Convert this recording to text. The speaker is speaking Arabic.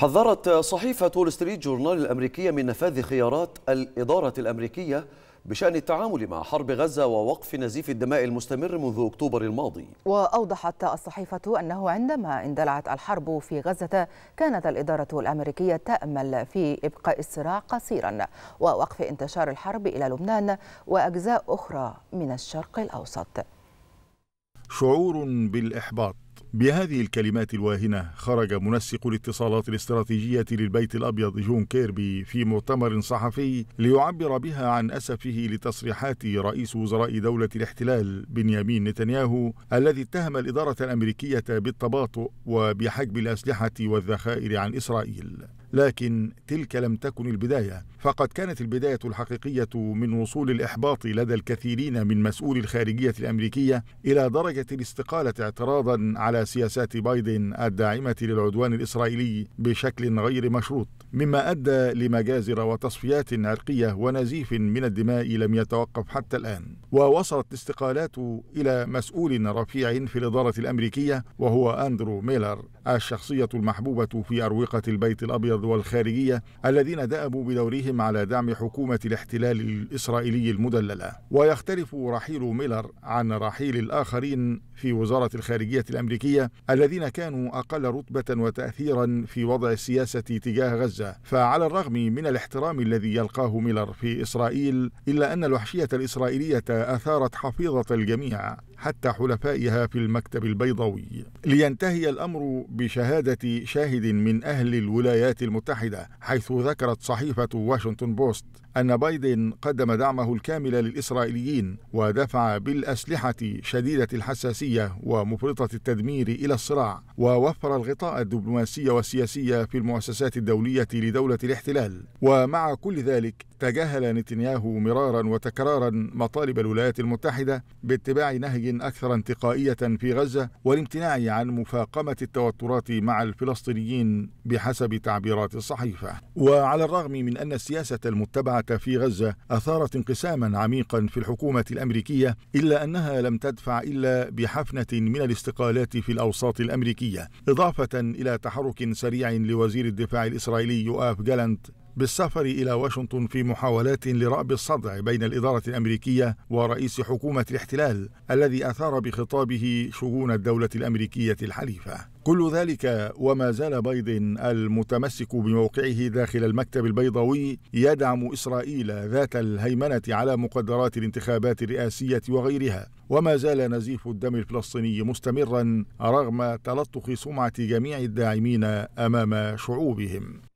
حذرت صحيفة وول ستريت جورنال الأمريكية من نفاذ خيارات الإدارة الأمريكية بشأن التعامل مع حرب غزة ووقف نزيف الدماء المستمر منذ أكتوبر الماضي وأوضحت الصحيفة أنه عندما اندلعت الحرب في غزة كانت الإدارة الأمريكية تأمل في إبقاء الصراع قصيرا ووقف انتشار الحرب إلى لبنان وأجزاء أخرى من الشرق الأوسط شعور بالإحباط بهذه الكلمات الواهنة خرج منسق الاتصالات الاستراتيجية للبيت الأبيض جون كيربي في مؤتمر صحفي ليعبر بها عن أسفه لتصريحات رئيس وزراء دولة الاحتلال بنيامين نتنياهو الذي اتهم الإدارة الأمريكية بالتباطؤ وبحجب الأسلحة والذخائر عن إسرائيل لكن تلك لم تكن البداية فقد كانت البداية الحقيقية من وصول الإحباط لدى الكثيرين من مسؤولي الخارجية الأمريكية إلى درجة الاستقالة اعتراضا على سياسات بايدن الداعمة للعدوان الإسرائيلي بشكل غير مشروط مما أدى لمجازر وتصفيات عرقية ونزيف من الدماء لم يتوقف حتى الآن ووصلت الاستقالات إلى مسؤول رفيع في الإدارة الأمريكية وهو أندرو ميلر الشخصية المحبوبة في أروقة البيت الأبيض الأبيض والخارجية الذين دأبوا بدورهم على دعم حكومة الاحتلال الإسرائيلي المدللة ويختلف رحيل ميلر عن رحيل الآخرين في وزارة الخارجية الأمريكية الذين كانوا أقل رتبة وتأثيرا في وضع السياسة تجاه غزة فعلى الرغم من الاحترام الذي يلقاه ميلر في إسرائيل إلا أن الوحشية الإسرائيلية أثارت حفيظة الجميع حتى حلفائها في المكتب البيضاوي لينتهي الأمر بشهادة شاهد من أهل الولايات المتحدة حيث ذكرت صحيفة واشنطن بوست أن بايدن قدم دعمه الكامل للإسرائيليين ودفع بالأسلحة شديدة الحساسية ومفرطة التدمير إلى الصراع ووفر الغطاء الدبلوماسي والسياسي في المؤسسات الدولية لدولة الاحتلال ومع كل ذلك تجاهل نتنياهو مرارا وتكرارا مطالب الولايات المتحدة باتباع نهج أكثر انتقائية في غزة والامتناع عن مفاقمة التوترات مع الفلسطينيين بحسب تعبيرات مؤشرات الصحيفة وعلى الرغم من أن السياسة المتبعة في غزة أثارت انقساما عميقا في الحكومة الأمريكية إلا أنها لم تدفع إلا بحفنة من الاستقالات في الأوساط الأمريكية إضافة إلى تحرك سريع لوزير الدفاع الإسرائيلي يؤاف جالنت بالسفر إلى واشنطن في محاولات لرأب الصدع بين الإدارة الأمريكية ورئيس حكومة الاحتلال الذي أثار بخطابه شؤون الدولة الأمريكية الحليفة كل ذلك وما زال بايدن المتمسك بموقعه داخل المكتب البيضاوي يدعم إسرائيل ذات الهيمنة على مقدرات الانتخابات الرئاسية وغيرها وما زال نزيف الدم الفلسطيني مستمرا رغم تلطخ سمعة جميع الداعمين أمام شعوبهم